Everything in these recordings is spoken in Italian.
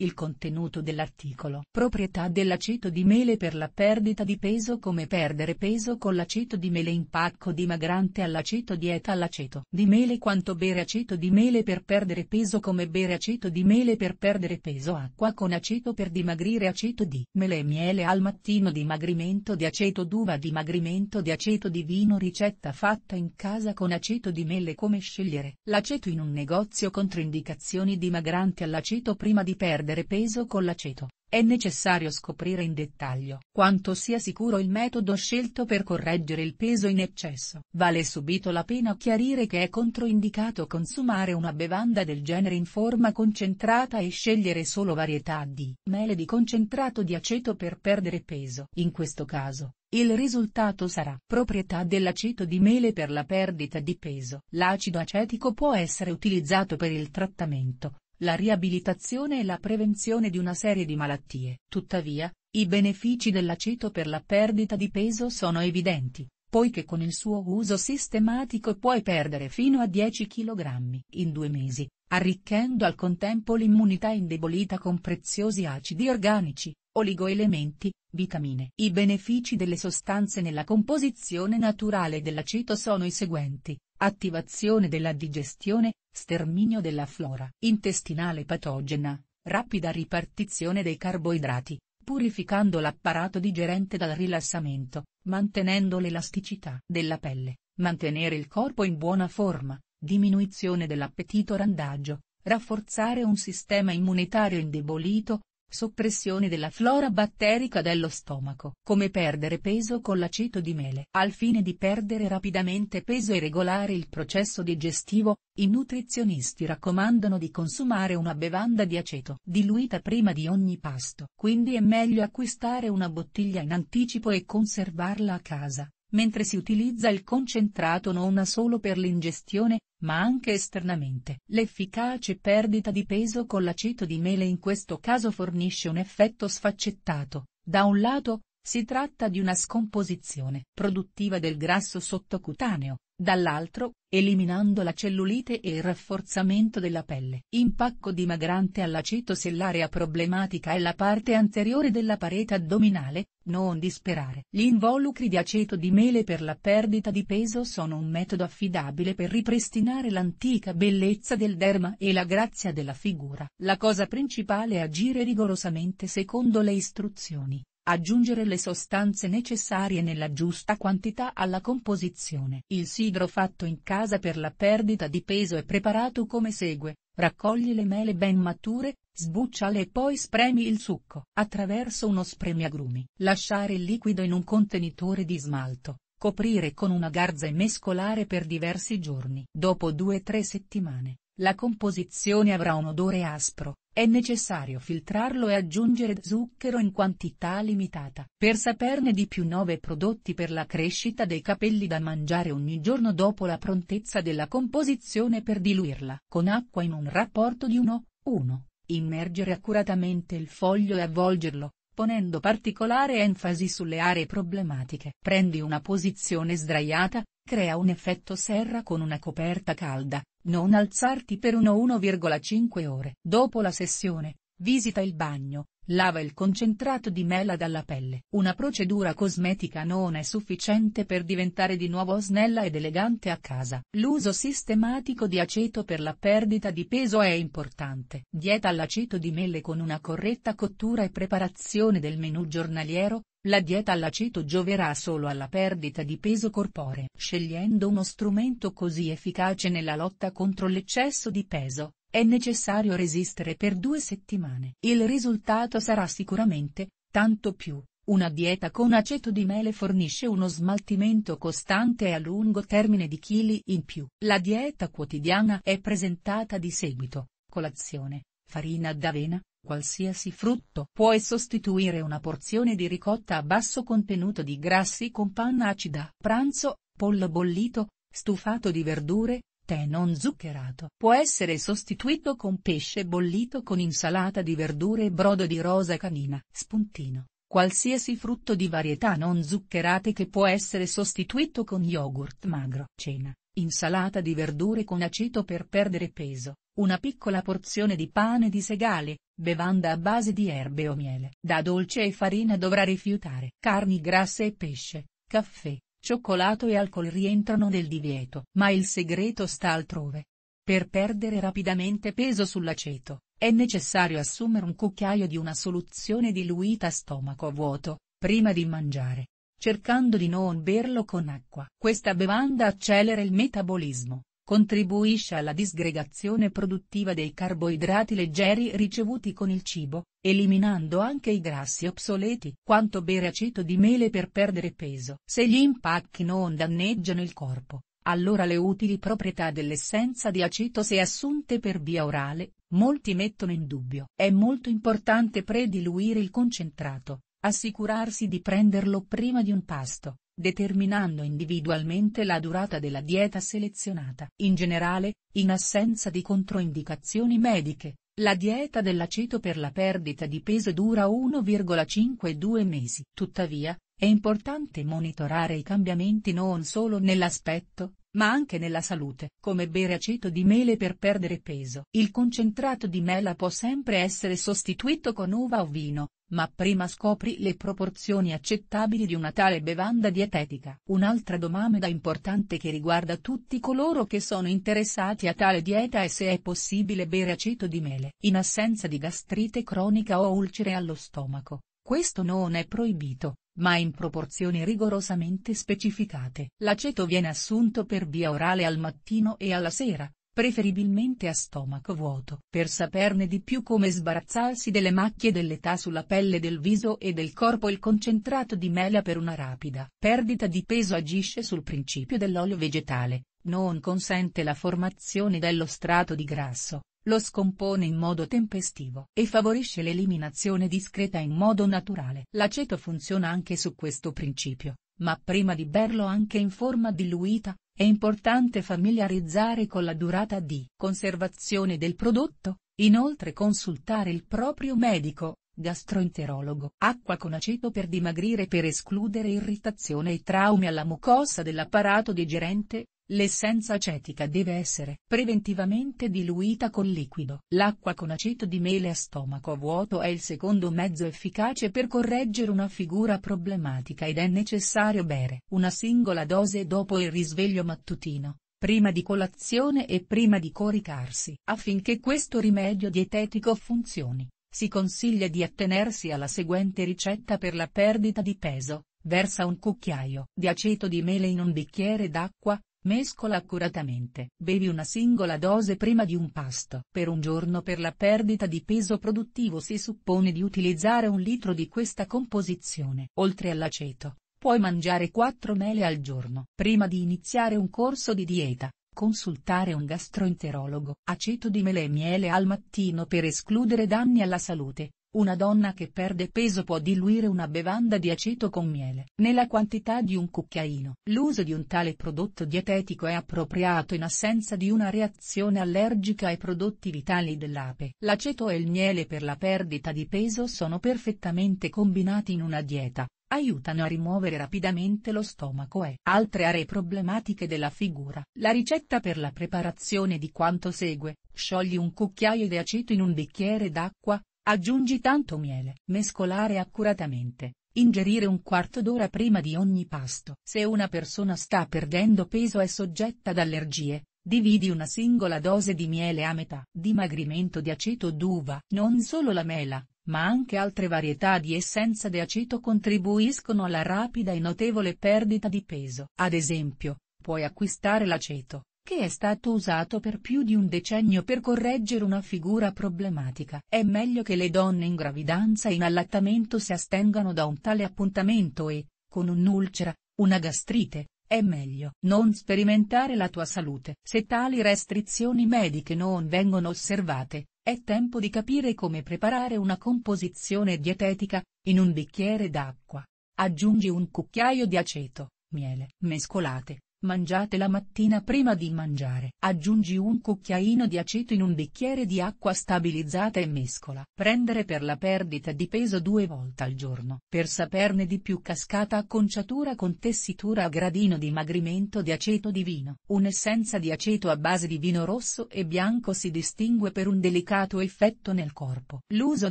Il contenuto dell'articolo. Proprietà dell'aceto di mele per la perdita di peso Come perdere peso con l'aceto di mele Impacco dimagrante all'aceto Dieta all'aceto di mele Quanto bere aceto di mele per perdere peso Come bere aceto di mele per perdere peso Acqua con aceto per dimagrire Aceto di mele e miele al mattino Dimagrimento di aceto d'uva Dimagrimento di aceto di vino Ricetta fatta in casa con aceto di mele Come scegliere l'aceto in un negozio Controindicazioni dimagranti all'aceto prima di perdere perdere peso con l'aceto, è necessario scoprire in dettaglio quanto sia sicuro il metodo scelto per correggere il peso in eccesso. Vale subito la pena chiarire che è controindicato consumare una bevanda del genere in forma concentrata e scegliere solo varietà di mele di concentrato di aceto per perdere peso. In questo caso, il risultato sarà proprietà dell'aceto di mele per la perdita di peso. L'acido acetico può essere utilizzato per il trattamento la riabilitazione e la prevenzione di una serie di malattie. Tuttavia, i benefici dell'aceto per la perdita di peso sono evidenti, poiché con il suo uso sistematico puoi perdere fino a 10 kg in due mesi, arricchendo al contempo l'immunità indebolita con preziosi acidi organici, oligoelementi, vitamine. I benefici delle sostanze nella composizione naturale dell'aceto sono i seguenti attivazione della digestione, sterminio della flora intestinale patogena, rapida ripartizione dei carboidrati, purificando l'apparato digerente dal rilassamento, mantenendo l'elasticità della pelle, mantenere il corpo in buona forma, diminuzione dell'appetito randaggio, rafforzare un sistema immunitario indebolito, Soppressione della flora batterica dello stomaco. Come perdere peso con l'aceto di mele. Al fine di perdere rapidamente peso e regolare il processo digestivo, i nutrizionisti raccomandano di consumare una bevanda di aceto diluita prima di ogni pasto. Quindi è meglio acquistare una bottiglia in anticipo e conservarla a casa mentre si utilizza il concentrato non solo per l'ingestione, ma anche esternamente. L'efficace perdita di peso con l'aceto di mele in questo caso fornisce un effetto sfaccettato. Da un lato, si tratta di una scomposizione produttiva del grasso sottocutaneo, dall'altro, eliminando la cellulite e il rafforzamento della pelle. Impacco dimagrante all'aceto se l'area problematica è la parte anteriore della parete addominale, non disperare. Gli involucri di aceto di mele per la perdita di peso sono un metodo affidabile per ripristinare l'antica bellezza del derma e la grazia della figura. La cosa principale è agire rigorosamente secondo le istruzioni aggiungere le sostanze necessarie nella giusta quantità alla composizione. Il sidro fatto in casa per la perdita di peso è preparato come segue, raccogli le mele ben mature, sbucciale e poi spremi il succo. Attraverso uno spremiagrumi, lasciare il liquido in un contenitore di smalto, coprire con una garza e mescolare per diversi giorni. Dopo 2-3 settimane, la composizione avrà un odore aspro, è necessario filtrarlo e aggiungere zucchero in quantità limitata. Per saperne di più 9 prodotti per la crescita dei capelli da mangiare ogni giorno dopo la prontezza della composizione per diluirla con acqua in un rapporto di 1, 1. Immergere accuratamente il foglio e avvolgerlo, ponendo particolare enfasi sulle aree problematiche. Prendi una posizione sdraiata, crea un effetto serra con una coperta calda, non alzarti per 1-1,5 ore. Dopo la sessione, visita il bagno, Lava il concentrato di mela dalla pelle. Una procedura cosmetica non è sufficiente per diventare di nuovo snella ed elegante a casa. L'uso sistematico di aceto per la perdita di peso è importante. Dieta all'aceto di mele con una corretta cottura e preparazione del menù giornaliero, la dieta all'aceto gioverà solo alla perdita di peso corporeo. Scegliendo uno strumento così efficace nella lotta contro l'eccesso di peso, è necessario resistere per due settimane. Il risultato sarà sicuramente, tanto più, una dieta con aceto di mele fornisce uno smaltimento costante a lungo termine di chili in più. La dieta quotidiana è presentata di seguito, colazione, farina d'avena, qualsiasi frutto. Puoi sostituire una porzione di ricotta a basso contenuto di grassi con panna acida. Pranzo, pollo bollito, stufato di verdure, tè non zuccherato. Può essere sostituito con pesce bollito con insalata di verdure e brodo di rosa canina. Spuntino. Qualsiasi frutto di varietà non zuccherate che può essere sostituito con yogurt magro. Cena. Insalata di verdure con aceto per perdere peso, una piccola porzione di pane di segale, bevanda a base di erbe o miele. Da dolce e farina dovrà rifiutare. Carni grasse e pesce, caffè, Cioccolato e alcol rientrano nel divieto, ma il segreto sta altrove. Per perdere rapidamente peso sull'aceto, è necessario assumere un cucchiaio di una soluzione diluita a stomaco vuoto, prima di mangiare cercando di non berlo con acqua. Questa bevanda accelera il metabolismo, contribuisce alla disgregazione produttiva dei carboidrati leggeri ricevuti con il cibo, eliminando anche i grassi obsoleti. Quanto bere aceto di mele per perdere peso? Se gli impacchi non danneggiano il corpo, allora le utili proprietà dell'essenza di aceto se assunte per via orale, molti mettono in dubbio. È molto importante prediluire il concentrato, assicurarsi di prenderlo prima di un pasto determinando individualmente la durata della dieta selezionata. In generale, in assenza di controindicazioni mediche, la dieta dell'aceto per la perdita di peso dura 1,5-2 mesi. Tuttavia, è importante monitorare i cambiamenti non solo nell'aspetto, ma anche nella salute. Come bere aceto di mele per perdere peso. Il concentrato di mela può sempre essere sostituito con uva o vino, ma prima scopri le proporzioni accettabili di una tale bevanda dietetica. Un'altra domanda importante che riguarda tutti coloro che sono interessati a tale dieta è se è possibile bere aceto di mele. In assenza di gastrite cronica o ulcere allo stomaco, questo non è proibito, ma in proporzioni rigorosamente specificate. L'aceto viene assunto per via orale al mattino e alla sera, preferibilmente a stomaco vuoto. Per saperne di più come sbarazzarsi delle macchie dell'età sulla pelle del viso e del corpo il concentrato di mela per una rapida perdita di peso agisce sul principio dell'olio vegetale, non consente la formazione dello strato di grasso, lo scompone in modo tempestivo e favorisce l'eliminazione discreta in modo naturale. L'aceto funziona anche su questo principio, ma prima di berlo anche in forma diluita, è importante familiarizzare con la durata di conservazione del prodotto, inoltre consultare il proprio medico, gastroenterologo. Acqua con aceto per dimagrire per escludere irritazione e traumi alla mucosa dell'apparato digerente, L'essenza acetica deve essere preventivamente diluita con liquido. L'acqua con aceto di mele a stomaco vuoto è il secondo mezzo efficace per correggere una figura problematica ed è necessario bere una singola dose dopo il risveglio mattutino, prima di colazione e prima di coricarsi. Affinché questo rimedio dietetico funzioni, si consiglia di attenersi alla seguente ricetta per la perdita di peso. Versa un cucchiaio di aceto di mele in un bicchiere d'acqua, Mescola accuratamente. Bevi una singola dose prima di un pasto. Per un giorno per la perdita di peso produttivo si suppone di utilizzare un litro di questa composizione. Oltre all'aceto, puoi mangiare 4 mele al giorno. Prima di iniziare un corso di dieta, consultare un gastroenterologo. Aceto di mele e miele al mattino per escludere danni alla salute. Una donna che perde peso può diluire una bevanda di aceto con miele nella quantità di un cucchiaino. L'uso di un tale prodotto dietetico è appropriato in assenza di una reazione allergica ai prodotti vitali dell'ape. L'aceto e il miele per la perdita di peso sono perfettamente combinati in una dieta, aiutano a rimuovere rapidamente lo stomaco e altre aree problematiche della figura. La ricetta per la preparazione di quanto segue, sciogli un cucchiaio di aceto in un bicchiere d'acqua, Aggiungi tanto miele. Mescolare accuratamente. Ingerire un quarto d'ora prima di ogni pasto. Se una persona sta perdendo peso e soggetta ad allergie, dividi una singola dose di miele a metà. Dimagrimento di aceto d'uva. Non solo la mela, ma anche altre varietà di essenza di aceto contribuiscono alla rapida e notevole perdita di peso. Ad esempio, puoi acquistare l'aceto, che è stato usato per più di un decennio per correggere una figura problematica. È meglio che le donne in gravidanza e in allattamento si astengano da un tale appuntamento e, con un'ulcera, una gastrite, è meglio non sperimentare la tua salute. Se tali restrizioni mediche non vengono osservate, è tempo di capire come preparare una composizione dietetica, in un bicchiere d'acqua. Aggiungi un cucchiaio di aceto, miele. Mescolate, Mangiate la mattina prima di mangiare. Aggiungi un cucchiaino di aceto in un bicchiere di acqua stabilizzata e mescola. Prendere per la perdita di peso due volte al giorno. Per saperne di più cascata acconciatura con tessitura a gradino di dimagrimento di aceto di vino. Un'essenza di aceto a base di vino rosso e bianco si distingue per un delicato effetto nel corpo. L'uso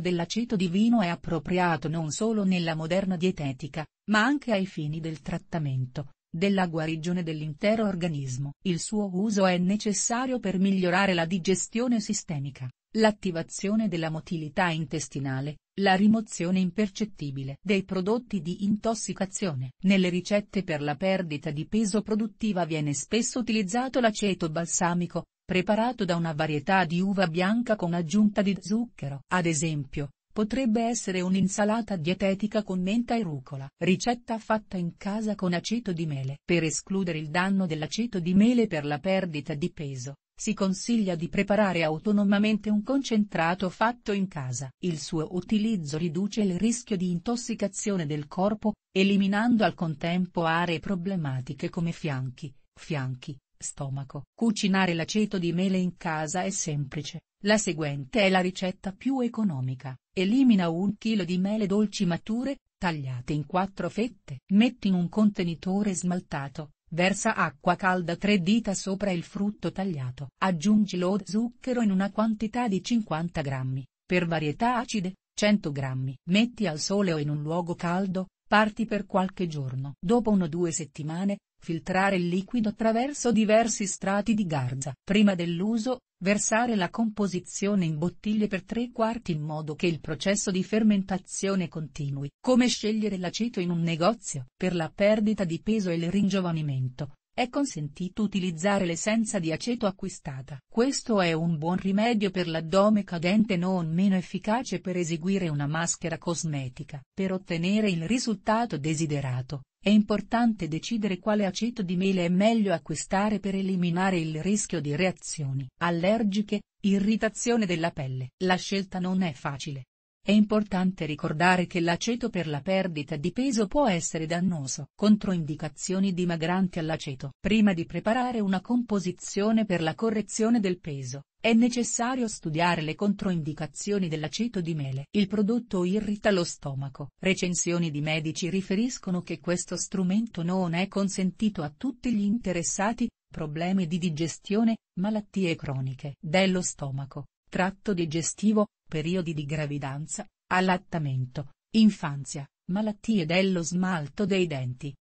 dell'aceto di vino è appropriato non solo nella moderna dietetica, ma anche ai fini del trattamento della guarigione dell'intero organismo. Il suo uso è necessario per migliorare la digestione sistemica, l'attivazione della motilità intestinale, la rimozione impercettibile dei prodotti di intossicazione. Nelle ricette per la perdita di peso produttiva viene spesso utilizzato l'aceto balsamico, preparato da una varietà di uva bianca con aggiunta di zucchero. Ad esempio, Potrebbe essere un'insalata dietetica con menta e rucola. Ricetta fatta in casa con aceto di mele. Per escludere il danno dell'aceto di mele per la perdita di peso, si consiglia di preparare autonomamente un concentrato fatto in casa. Il suo utilizzo riduce il rischio di intossicazione del corpo, eliminando al contempo aree problematiche come fianchi, fianchi, Stomaco. Cucinare l'aceto di mele in casa è semplice, la seguente è la ricetta più economica. Elimina un chilo di mele dolci mature, tagliate in quattro fette. Metti in un contenitore smaltato, versa acqua calda tre dita sopra il frutto tagliato. Aggiungi lo zucchero in una quantità di 50 grammi, per varietà acide, 100 grammi. Metti al sole o in un luogo caldo, parti per qualche giorno. Dopo 1-2 settimane, filtrare il liquido attraverso diversi strati di garza. Prima dell'uso, versare la composizione in bottiglie per tre quarti in modo che il processo di fermentazione continui. Come scegliere l'aceto in un negozio? Per la perdita di peso e il ringiovanimento, è consentito utilizzare l'essenza di aceto acquistata. Questo è un buon rimedio per l'addome cadente non meno efficace per eseguire una maschera cosmetica. Per ottenere il risultato desiderato, è importante decidere quale aceto di mele è meglio acquistare per eliminare il rischio di reazioni allergiche, irritazione della pelle. La scelta non è facile. È importante ricordare che l'aceto per la perdita di peso può essere dannoso. Controindicazioni dimagranti all'aceto. Prima di preparare una composizione per la correzione del peso, è necessario studiare le controindicazioni dell'aceto di mele. Il prodotto irrita lo stomaco. Recensioni di medici riferiscono che questo strumento non è consentito a tutti gli interessati, problemi di digestione, malattie croniche dello stomaco, tratto digestivo, periodi di gravidanza, allattamento, infanzia, malattie dello smalto dei denti.